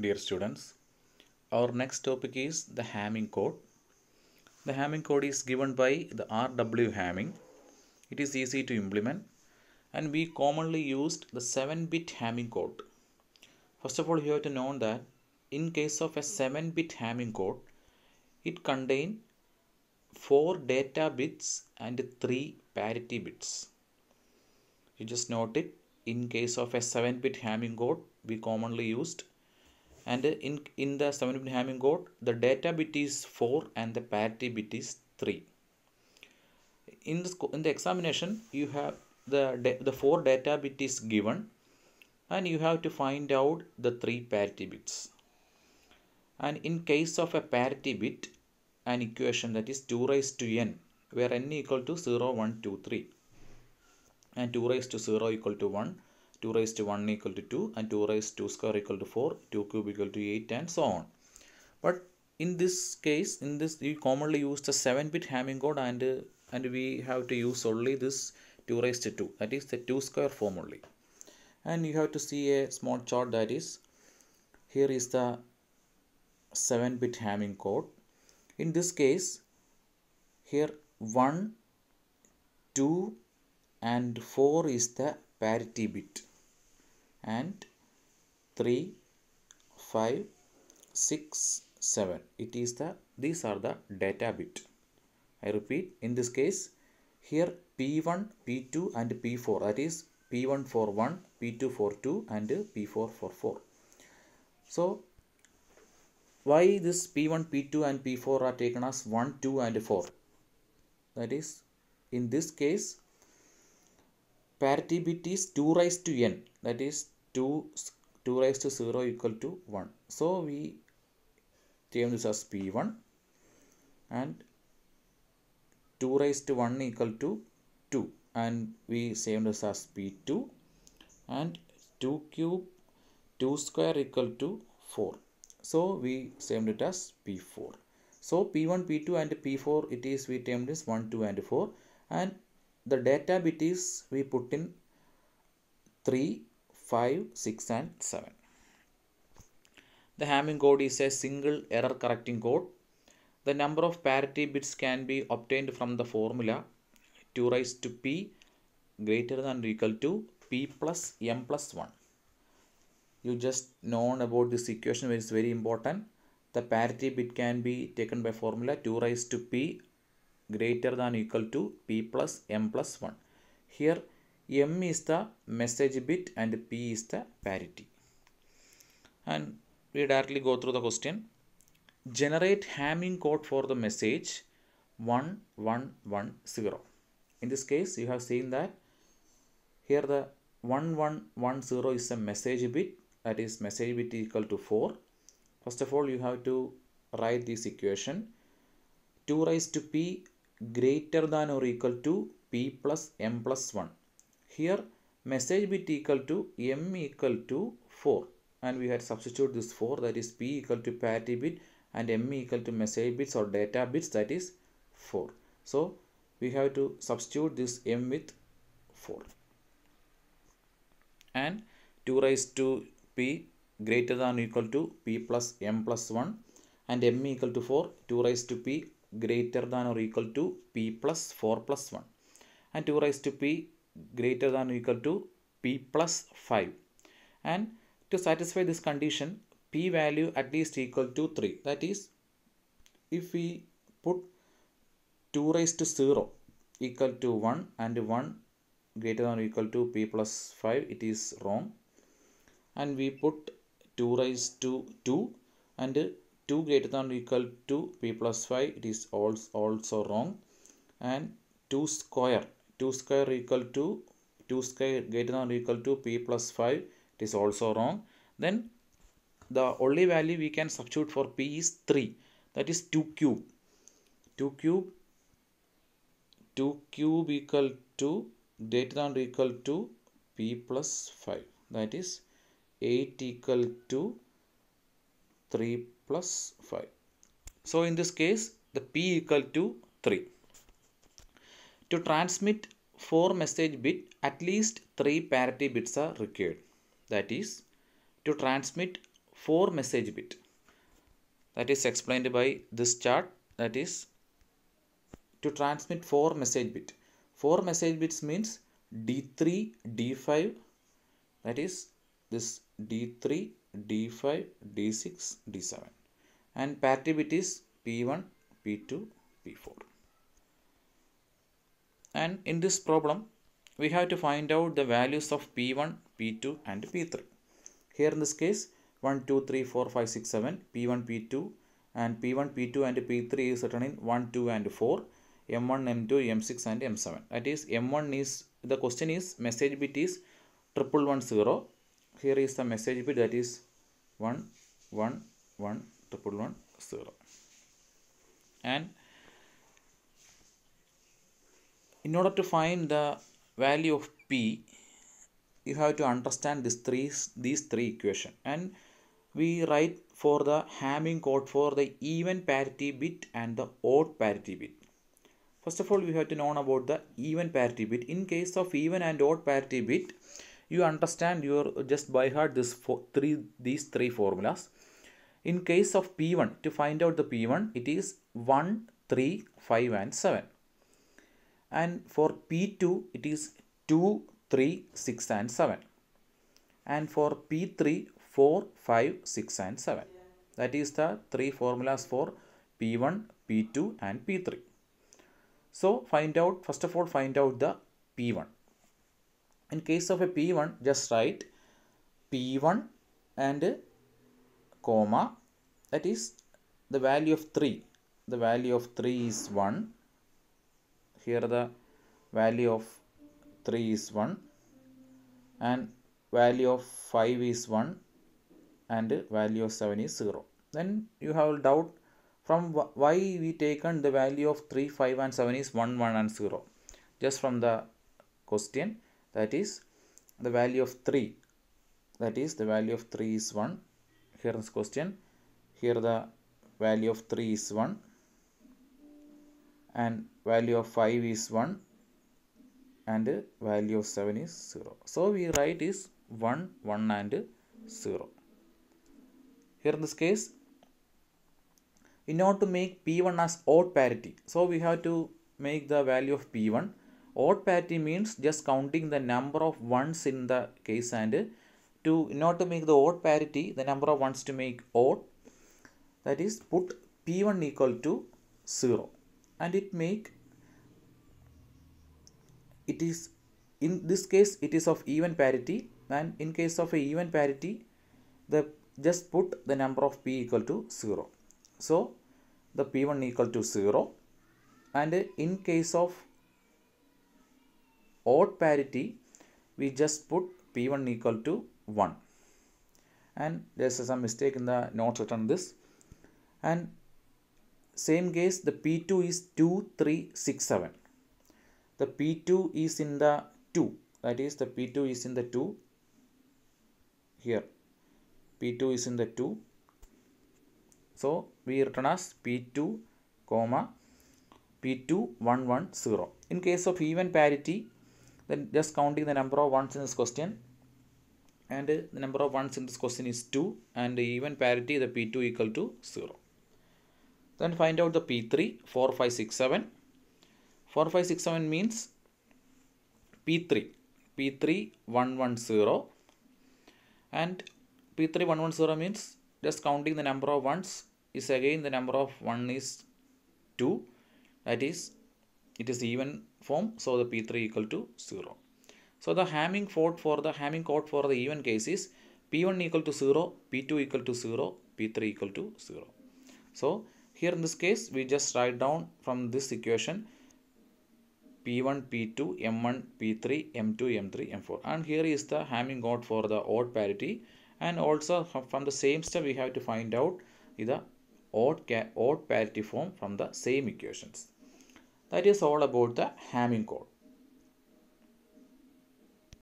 dear students. Our next topic is the Hamming code. The Hamming code is given by the RW Hamming. It is easy to implement and we commonly used the 7-bit Hamming code. First of all, you have to know that in case of a 7-bit Hamming code, it contains 4 data bits and 3 parity bits. You just note it. In case of a 7-bit Hamming code, we commonly used and in in the 7 bit Hamming code the data bit is 4 and the parity bit is 3 in the in the examination you have the the four data bit is given and you have to find out the three parity bits and in case of a parity bit an equation that is 2 raised to n where n equal to 0 1 2 3 and 2 raised to 0 equal to 1 2 raised to 1 equal to 2 and 2 raised to 2 square equal to 4 2 cube equal to 8 and so on but in this case in this we commonly use the 7 bit Hamming code and uh, and we have to use only this 2 raised to 2 that is the 2 square form only and you have to see a small chart that is here is the 7 bit Hamming code in this case here 1 2 and 4 is the parity bit and 3 5 6 7 it is the these are the data bit i repeat in this case here p1 p2 and p4 that is p1 for 1 p2 for 2 and p4 for 4 so why this p1 p2 and p4 are taken as 1 2 and 4 that is in this case parity bit is 2 raised to n that is 2, 2 raised to 0 equal to 1. So we term this as P1 and 2 raised to 1 equal to 2 and we same this as P2 and 2 cube 2 square equal to 4. So we same it as P4. So P1, P2 and P4 it is we termed as 1, 2 and 4 and the data bit is we put in 3 5, 6 and 7. The Hamming code is a single error correcting code. The number of parity bits can be obtained from the formula 2 raised to p greater than or equal to p plus m plus 1. You just known about this equation which is very important. The parity bit can be taken by formula 2 raised to p greater than or equal to p plus m plus 1. Here M is the message bit and P is the parity. And we directly go through the question. Generate Hamming code for the message 1110. In this case, you have seen that here the 1110 is a message bit that is message bit equal to 4. First of all, you have to write this equation 2 raised to p greater than or equal to p plus m plus 1 here message bit equal to m equal to 4 and we had substitute this 4 that is p equal to parity bit and m equal to message bits or data bits that is 4. So we have to substitute this m with 4 and 2 raised to p greater than equal to p plus m plus 1 and m equal to 4 2 raised to p greater than or equal to p plus 4 plus 1 and 2 raised to p greater than or equal to p plus 5 and to satisfy this condition p value at least equal to 3 that is if we put 2 raised to 0 equal to 1 and 1 greater than or equal to p plus 5 it is wrong and we put 2 raised to 2 and 2 greater than or equal to p plus 5 it is also also wrong and 2 square 2 square equal to 2 square greater than or equal to p plus 5 it is also wrong then the only value we can substitute for p is 3 that is 2 cube 2 cube 2 cube equal to greater than or equal to p plus 5 that is 8 equal to 3 plus 5 so in this case the p equal to 3 to transmit 4 message bit, at least 3 parity bits are required. That is, to transmit 4 message bit. That is explained by this chart. That is, to transmit 4 message bit. 4 message bits means D3, D5, that is this D3, D5, D6, D7 and parity bit is P1, P2, P4 and in this problem we have to find out the values of P1, P2 and P3. Here in this case 1, 2, 3, 4, 5, 6, 7, P1, P2 and P1, P2 and P3 is written in 1, 2 and 4, M1, M2, M6 and M7. That is M1 is the question is message bit is triple one zero. Here is the message bit that is one one one triple one zero. And in order to find the value of p you have to understand these three these three equation and we write for the Hamming code for the even parity bit and the odd parity bit first of all we have to know about the even parity bit in case of even and odd parity bit you understand your just by heart this three these three formulas in case of p1 to find out the p1 it is 1 3 5 and 7 and for P2 it is 2, 3, 6 and 7 and for P3 4, 5, 6 and 7 that is the three formulas for P1, P2 and P3. So find out first of all find out the P1. In case of a P1 just write P1 and comma that is the value of 3 the value of 3 is 1 here the value of 3 is 1 and value of 5 is 1 and value of 7 is 0 then you have doubt from why we taken the value of 3 5 and 7 is 1 1 and 0 just from the question that is the value of 3 that is the value of 3 is 1 here is question here the value of 3 is 1 and value of 5 is 1 and value of 7 is 0. So we write is 1, 1 and 0. Here in this case, in order to make P1 as odd parity, so we have to make the value of P1. Odd parity means just counting the number of ones in the case and to in order to make the odd parity, the number of ones to make odd, that is put P1 equal to 0 and it make it is in this case it is of even parity and in case of a even parity the just put the number of p equal to 0 so the p1 equal to 0 and in case of odd parity we just put p1 equal to 1 and there's some mistake in the notes written this and same case the P2 is 2, 3, 6, 7. The P2 is in the 2 that is the P2 is in the 2 here P2 is in the 2 so we return as P2 comma P2 1 1 0 in case of even parity then just counting the number of ones in this question and the number of ones in this question is 2 and the even parity the P2 equal to 0 then find out the P3, 4567 4567 means P3, P3, 1, And P3, 1, means just counting the number of 1s is again the number of 1 is 2. That is, it is even form. So, the P3 equal to 0. So, the Hamming code for the Hamming code for the even case is P1 equal to 0, P2 equal to 0, P3 equal to 0. So, here in this case we just write down from this equation P1, P2, M1, P3, M2, M3, M4 and here is the Hamming code for the odd parity and also from the same step we have to find out the odd, odd parity form from the same equations. That is all about the Hamming code.